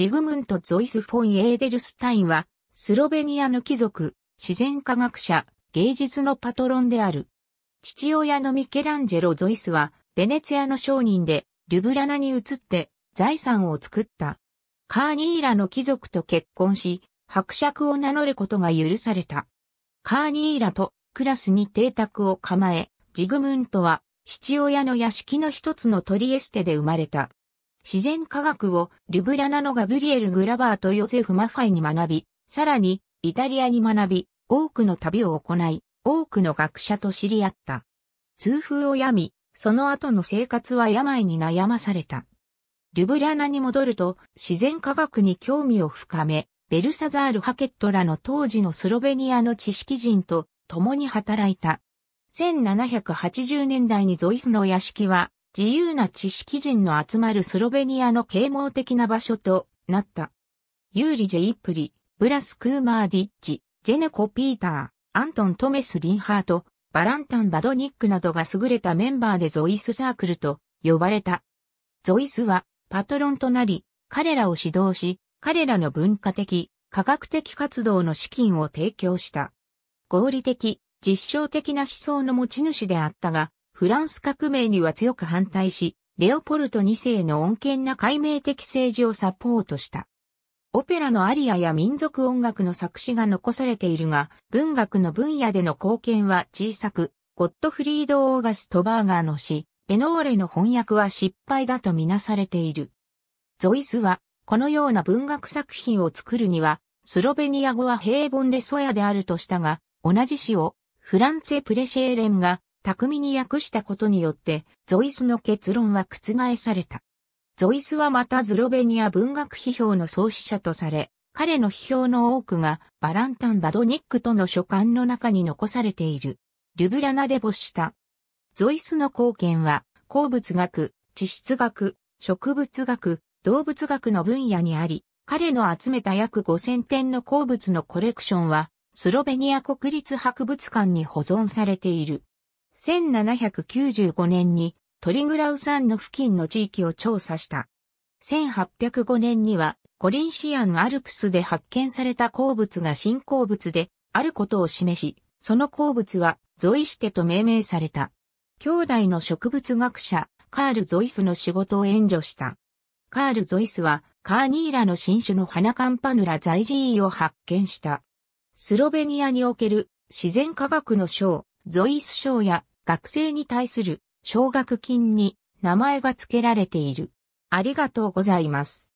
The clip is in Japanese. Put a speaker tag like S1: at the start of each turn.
S1: ジグムント・ゾイス・フォン・エーデルスタインは、スロベニアの貴族、自然科学者、芸術のパトロンである。父親のミケランジェロ・ゾイスは、ベネツィアの商人で、ルブラナに移って、財産を作った。カーニーラの貴族と結婚し、伯爵を名乗ることが許された。カーニーラとクラスに邸宅を構え、ジグムントは父親の屋敷の一つのトリエステで生まれた。自然科学をリュブリャナのガブリエル・グラバーとヨゼフ・マファイに学び、さらにイタリアに学び、多くの旅を行い、多くの学者と知り合った。痛風を病み、その後の生活は病に悩まされた。リュブリャナに戻ると自然科学に興味を深め、ベルサザール・ハケットらの当時のスロベニアの知識人と共に働いた。1780年代にゾイスの屋敷は自由な知識人の集まるスロベニアの啓蒙的な場所となった。ユーリ・ジェイプリ、ブラス・クーマーディッチ、ジェネコ・ピーター、アントン・トメス・リンハート、バランタン・バドニックなどが優れたメンバーでゾイスサークルと呼ばれた。ゾイスはパトロンとなり、彼らを指導し、彼らの文化的、科学的活動の資金を提供した。合理的、実証的な思想の持ち主であったが、フランス革命には強く反対し、レオポルト2世の穏健な解明的政治をサポートした。オペラのアリアや民族音楽の作詞が残されているが、文学の分野での貢献は小さく、ゴットフリード・オーガスト・バーガーの詩、エノーレの翻訳は失敗だとみなされている。ゾイスは、このような文学作品を作るには、スロベニア語は平凡でソヤであるとしたが、同じ詩を、フランツェ・プレシェーレンが、巧みに訳したことによって、ゾイスの結論は覆された。ゾイスはまたズロベニア文学批評の創始者とされ、彼の批評の多くがバランタン・バドニックとの書簡の中に残されている。ルブラナで没した。ゾイスの貢献は、鉱物学、地質学、植物学、動物学の分野にあり、彼の集めた約5000点の鉱物のコレクションは、スロベニア国立博物館に保存されている。1795年にトリグラウ山の付近の地域を調査した。1805年にはコリンシアンアルプスで発見された鉱物が新鉱物であることを示し、その鉱物はゾイシテと命名された。兄弟の植物学者、カール・ゾイスの仕事を援助した。カール・ゾイスは、カーニーラの新種の花カンパヌラ在寺位を発見した。スロベニアにおける自然科学の賞、ゾイス賞や学生に対する奨学金に名前が付けられている。ありがとうございます。